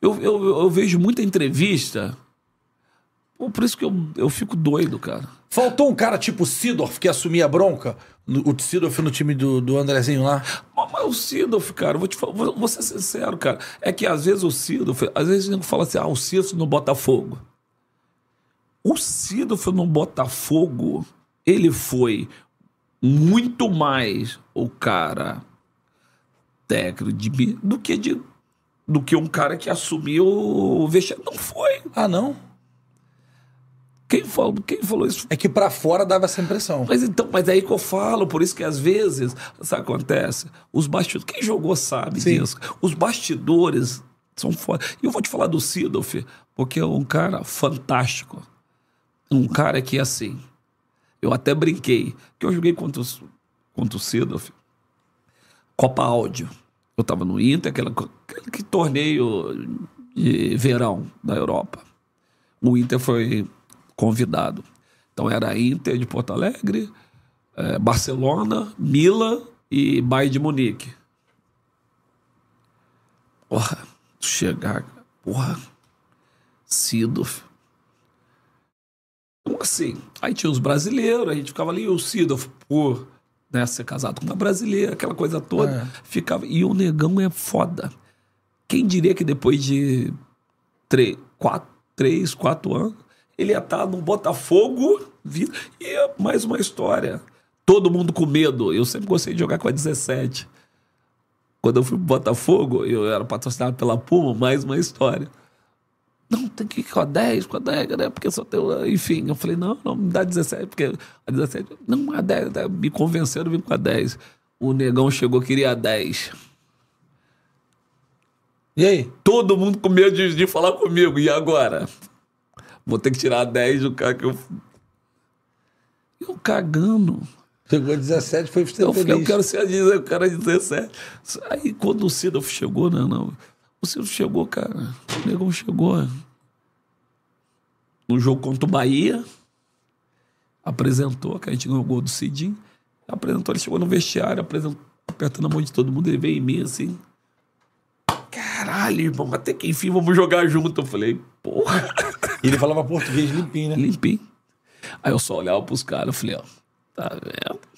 Eu, eu, eu vejo muita entrevista. por isso que eu, eu fico doido, cara. Faltou um cara tipo Sidorf que assumia a bronca. o Sidorf no time do, do Andrezinho lá. Mas o Sidorf, cara, vou te vou, vou ser sincero, cara. É que às vezes o Sidorf, às vezes a gente fala assim, ah, o Sidorf no Botafogo. O Sidorf no Botafogo, ele foi muito mais o cara técnico de do que de do que um cara que assumiu o vexame. Não foi. Ah, não. Quem falou, quem falou isso? É que para fora dava essa impressão. Mas então, mas é aí que eu falo, por isso que às vezes, sabe acontece? Os bastidores, quem jogou sabe Sim. disso. Os bastidores são foda. E eu vou te falar do Sidolf, porque é um cara fantástico. Um cara que, assim, eu até brinquei, que eu joguei contra, os, contra o Sidolf, Copa Áudio. Eu tava no Inter, aquela que torneio de verão da Europa. O Inter foi convidado. Então era Inter de Porto Alegre, é, Barcelona, Mila e Bayern de Munique. Porra, chegar, porra, Sidorf. Então assim, aí tinha os brasileiros, a gente ficava ali, e o Sidorf, por né, ser casado com uma brasileira, aquela coisa toda, é. ficava. E o negão é foda. Quem diria que depois de três, quatro, três, quatro anos, ele ia estar tá no Botafogo vindo, e é mais uma história. Todo mundo com medo. Eu sempre gostei de jogar com a 17. Quando eu fui pro Botafogo, eu era patrocinado pela Puma, mais uma história. Não, tem que ir com a 10, com a 10, né? Porque só tem. Enfim, eu falei, não, não, me dá 17, porque a 17. Não, a 10, me convenceram, de vim com a 10. O negão chegou, queria a 10. E aí? Todo mundo com medo de, de falar comigo. E agora? Vou ter que tirar 10 o cara que eu. Eu cagando. Chegou 17, foi eu, feliz. eu quero ser a 17, eu quero 17. Aí quando o Ciro chegou, não, né, não. O Ciro chegou, cara. O negão chegou. No jogo contra o Bahia, apresentou, que a gente ganhou o gol do Cidinho. Apresentou, ele chegou no vestiário, apresentou, apertando a mão de todo mundo, ele veio em mim assim caralho, irmão, até que enfim vamos jogar junto. Eu falei, porra. E ele falava português limpinho, né? Limpinho. Aí eu só olhava pros caras, eu falei, ó, tá vendo?